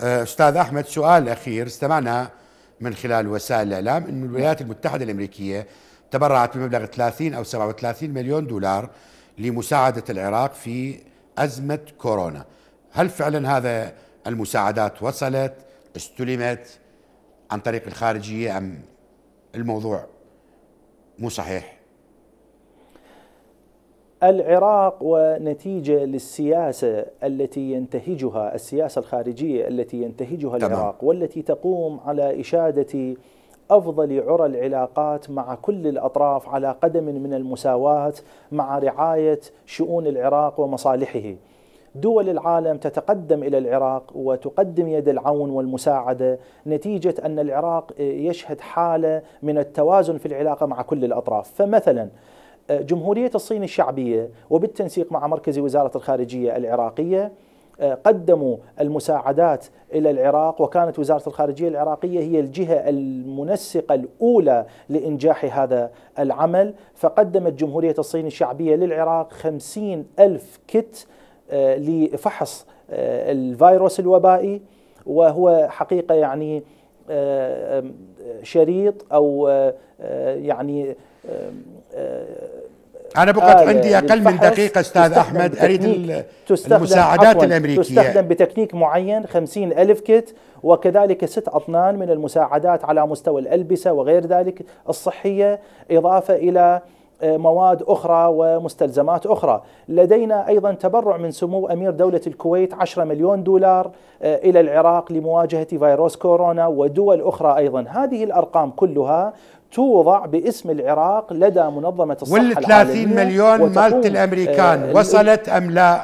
آه، استاذ احمد سؤال اخير استمعنا من خلال وسائل الاعلام ان الولايات المتحده الامريكيه تبرعت بمبلغ 30 او 37 مليون دولار لمساعده العراق في ازمه كورونا هل فعلا هذا المساعدات وصلت استلمت عن طريق الخارجيه ام الموضوع مو صحيح العراق ونتيجه للسياسه التي ينتهجها السياسه الخارجيه التي ينتهجها تمام. العراق والتي تقوم على اشاده افضل عرى العلاقات مع كل الاطراف على قدم من المساواه مع رعايه شؤون العراق ومصالحه. دول العالم تتقدم الى العراق وتقدم يد العون والمساعده نتيجه ان العراق يشهد حاله من التوازن في العلاقه مع كل الاطراف، فمثلا جمهورية الصين الشعبية وبالتنسيق مع مركز وزارة الخارجية العراقية آه، قدموا المساعدات الى العراق وكانت وزاره الخارجيه العراقيه هي الجهه المنسقه الاولى لانجاح هذا العمل فقدمت جمهوريه الصين الشعبيه للعراق خمسين الف كت آه، لفحص آه، الفيروس الوبائي وهو حقيقه يعني شريط او يعني انا بقت آه عندي اقل من دقيقه استاذ احمد اريد المساعدات الامريكيه تستخدم بتكنيك معين 50 الف كت وكذلك ست اطنان من المساعدات على مستوى الالبسه وغير ذلك الصحيه اضافه الى آه، مواد أخرى ومستلزمات أخرى لدينا أيضا تبرع من سمو أمير دولة الكويت 10 مليون دولار آه، إلى العراق لمواجهة فيروس كورونا ودول أخرى أيضا هذه الأرقام كلها توضع باسم العراق لدى منظمة الصحة وال 30 مليون مالت آه، الأمريكان وصلت أم لا؟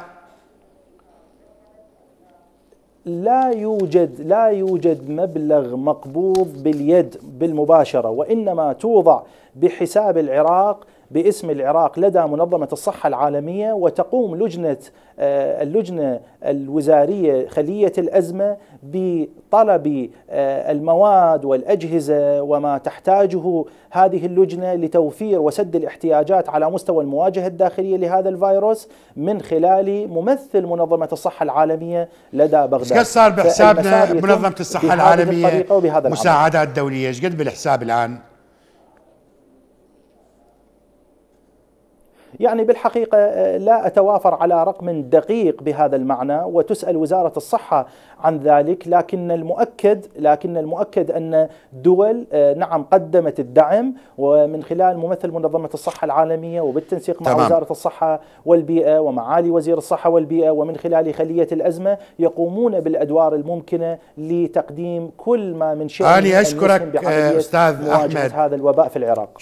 لا يوجد لا يوجد مبلغ مقبوض باليد بالمباشرة وإنما توضع بحساب العراق باسم العراق لدى منظمة الصحة العالمية وتقوم لجنة آه، اللجنة الوزارية خلية الأزمة بطلب آه، المواد والأجهزة وما تحتاجه هذه اللجنة لتوفير وسد الاحتياجات على مستوى المواجهة الداخلية لهذا الفيروس من خلال ممثل منظمة الصحة العالمية لدى بغداد ايش صار بحسابنا منظمة الصحة العالمية مساعدات دولية ايش قد بالحساب الآن؟ يعني بالحقيقة آه، لا أتوافر على رقم دقيق بهذا المعنى وتسأل وزارة الصحة عن ذلك لكن المؤكد لكن المؤكد أن دول آه، نعم قدمت الدعم ومن خلال ممثل منظمة الصحة العالمية وبالتنسيق مع تمام. وزارة الصحة والبيئة ومعالي وزير الصحة والبيئة ومن خلال خلية الأزمة يقومون بالأدوار الممكنة لتقديم كل ما من شأن أشكرك آه، أستاذ أحمد هذا الوباء في العراق